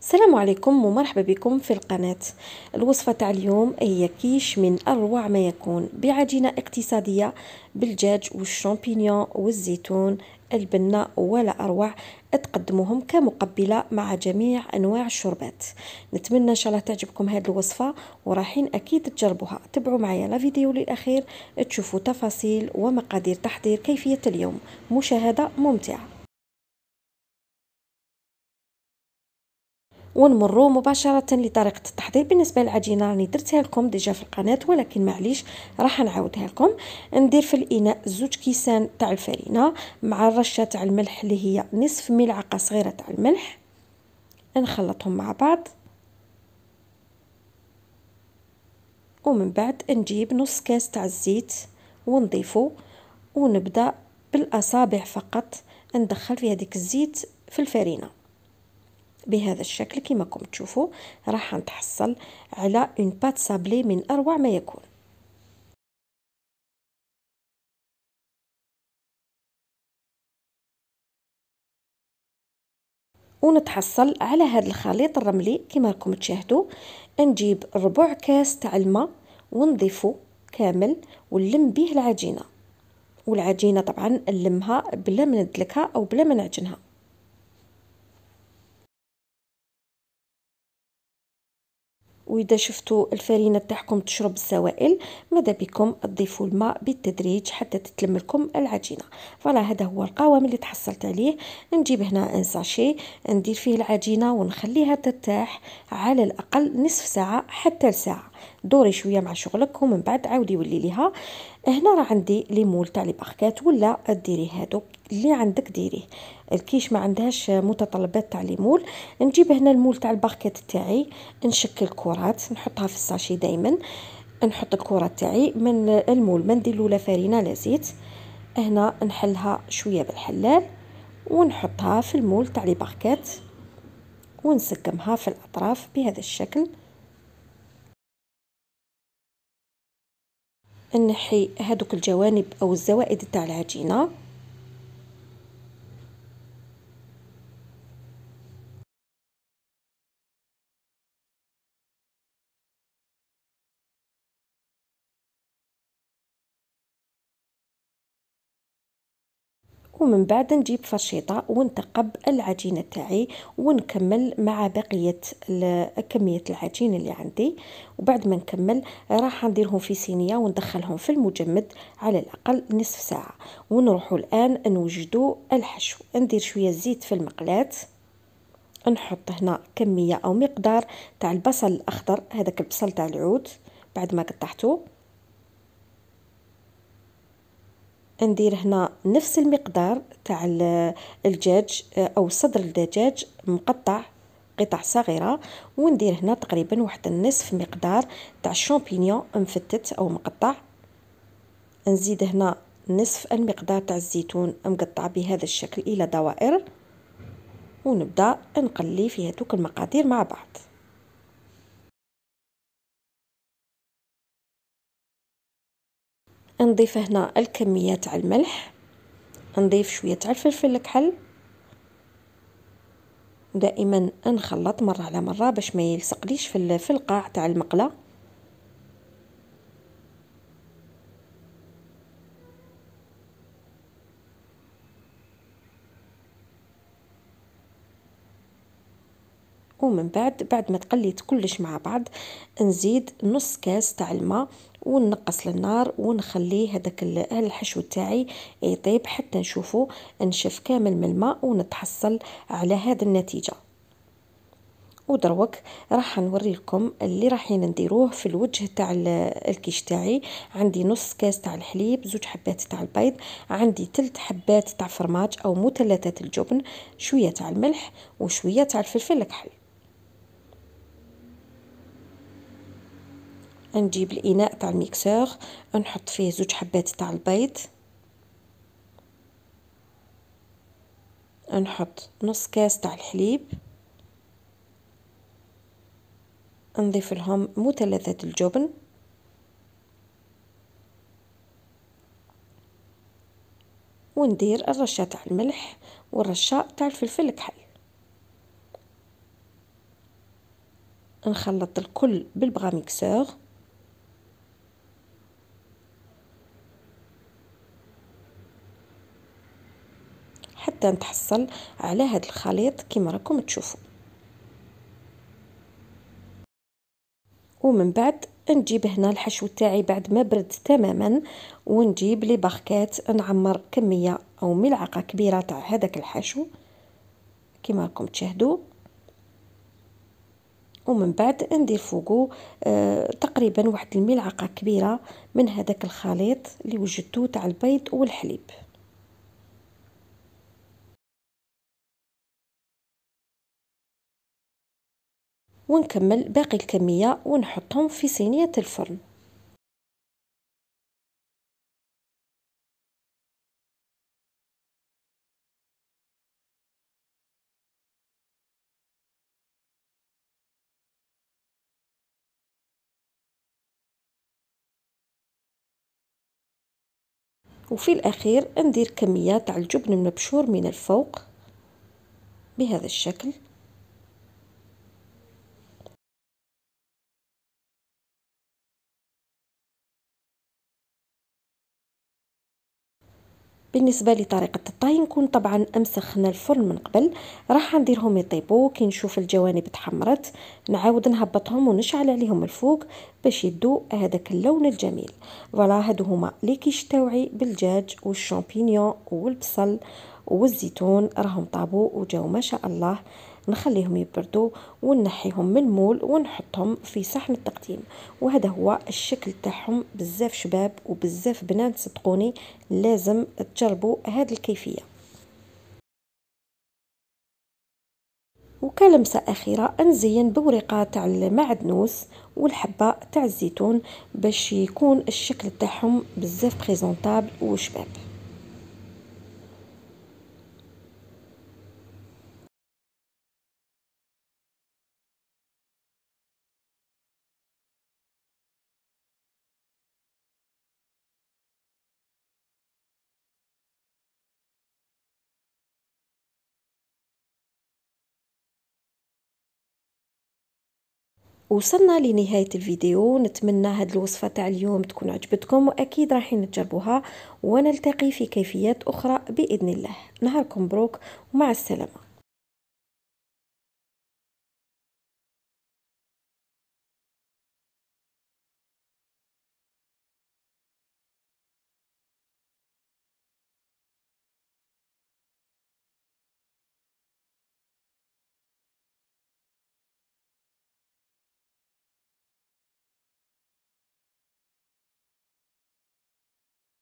السلام عليكم ومرحبا بكم في القناة الوصفة تاع اليوم هي كيش من أروع ما يكون بعجينة اقتصادية بالجاج والشامبينيون والزيتون البنة ولا أروع تقدموهم كمقبلة مع جميع أنواع الشربات نتمنى إن شاء الله تعجبكم هذه الوصفة وراحين أكيد تجربوها تبعوا معي لا فيديو للأخير تشوفوا تفاصيل ومقادير تحضير كيفية اليوم مشاهدة ممتعة ونمروا مباشره لطريقه التحضير بالنسبه للعجينه راني درتها لكم ديجا في القناه ولكن معليش راح نعاودها لكم ندير في الاناء زوج كيسان تاع الفرينه مع الرشه تاع الملح اللي هي نصف ملعقه صغيره تاع الملح نخلطهم مع بعض ومن بعد نجيب نص كاس تاع الزيت ونضيفه ونبدا بالاصابع فقط ندخل في هذيك الزيت في الفرينه بهذا الشكل كما كم تشوفوا راح نتحصل على اون بات سابلي من اروع ما يكون ونتحصل على هذا الخليط الرملي كما راكم تشاهدوا نجيب ربع كاس تاع الماء ونضيفه كامل ونلم به العجينه والعجينه طبعا نلمها بلا ما ندلكها او بلا ما نعجنها واذا شفتوا الفرينه تاعكم تشرب السوائل ماذا بكم تضيفوا الماء بالتدريج حتى تتلم لكم العجينه فوالا هذا هو القوام اللي تحصلت عليه نجيب هنا ان ساشي ندير فيه العجينه ونخليها ترتاح على الاقل نصف ساعه حتى لساعه دوري شويه مع شغلك ومن بعد عاودي ولي ليها هنا راه عندي لي مول تاع لي باركات ولا ديري هادو اللي عندك ديريه الكيش ما عندهاش متطلبات تاع لي مول نجيب هنا المول تاع الباركات تاعي نشكل كرات نحطها في الساشي دائما نحط الكره تاعي من المول ما ندير لولا فرينه لا زيت هنا نحلها شويه بالحلال ونحطها في المول تاع لي باركات ونسكمها في الاطراف بهذا الشكل نحي هذوك الجوانب أو الزوائد تاع العجينة ومن بعد نجيب فرشيطة ونتقب العجينة تاعي ونكمل مع بقية كمية العجين اللي عندي وبعد ما نكمل راح نديرهم في صينية وندخلهم في المجمد على الأقل نصف ساعة ونروحوا الآن نوجدوا الحشو ندير شوية زيت في المقلاة نحط هنا كمية أو مقدار تاع البصل الأخضر هذاك البصل تاع العود بعد ما قطعته ندير هنا نفس المقدار تاع الدجاج او صدر الدجاج مقطع قطع صغيره وندير هنا تقريبا واحد النصف مقدار تاع الشامبينيون مفتت او مقطع نزيد هنا نصف المقدار تاع الزيتون مقطع بهذا الشكل الى دوائر ونبدا نقلي في هذوك المقادير مع بعض نضيف هنا الكمية تاع الملح نضيف شوية تاع الفلفل الكحل دائما نخلط مرة على مرة باش ما يلصقليش في في القاع تاع المقلة ومن بعد بعد ما تقليت كلش مع بعض نزيد نص كاس تاع الماء وننقص للنار ونخلي هذاك الحشو تاعي يطيب حتى نشوفه نشف كامل من الماء ونتحصل على هذا النتيجه ودروك راح نوريكم اللي رايحين نديروه في الوجه تاع الكيش تاعي عندي نص كاس تاع الحليب زوج حبات تاع البيض عندي ثلث حبات تاع فرماج او مثلثات الجبن شويه تاع الملح وشويه تاع الفلفل الكحل نجيب الاناء تاع الميكسور نحط فيه زوج حبات تاع البيض نحط نص كاس تاع الحليب نضيف لهم مثلثات الجبن وندير الرشه تاع الملح والرشه تاع الفلفل الكحل نخلط الكل بالبغا ميكسور حتى نتحصل على هذا الخليط كما راكم تشوفوا ومن بعد نجيب هنا الحشو تاعي بعد ما برد تماما ونجيب لي باركات نعمر كميه او ملعقه كبيره تاع هذاك الحشو كما راكم تشاهدوا ومن بعد ندير فوقو آه تقريبا واحد الملعقه كبيره من هذاك الخليط اللي وجدته تاع البيض والحليب ونكمل باقي الكمية ونحطهم في صينية الفرن وفي الأخير ندير كمية تاع الجبن المبشور من الفوق بهذا الشكل بالنسبه لطريقه الطهي نكون طبعا امسخنا الفرن من قبل راح نديرهم يطيبوا كي نشوف الجوانب تحمرت نعاود نهبطهم ونشعل عليهم الفوق باش يدو هذاك اللون الجميل فوالا هادو هما لي كيش تاوعي بالدجاج والشامبينيون والبصل والزيتون راهم طابو وجاو ما شاء الله نخليهم يبردوا ونحيهم من المول ونحطهم في صحن التقديم وهذا هو الشكل تاعهم بزاف شباب وبزاف بنات صدقوني لازم تجربوا هذه الكيفيه وكلمسة أخيرة نزين بورقة تاع المعدنوس والحبة تاع الزيتون باش يكون الشكل تاعهم بزاف بريزونطابل وشباب وصلنا لنهايه الفيديو نتمنى هاد الوصفه تاع اليوم تكون عجبتكم واكيد راحين تجربوها ونلتقي في كيفيات اخرى باذن الله نهاركم مبروك ومع السلامه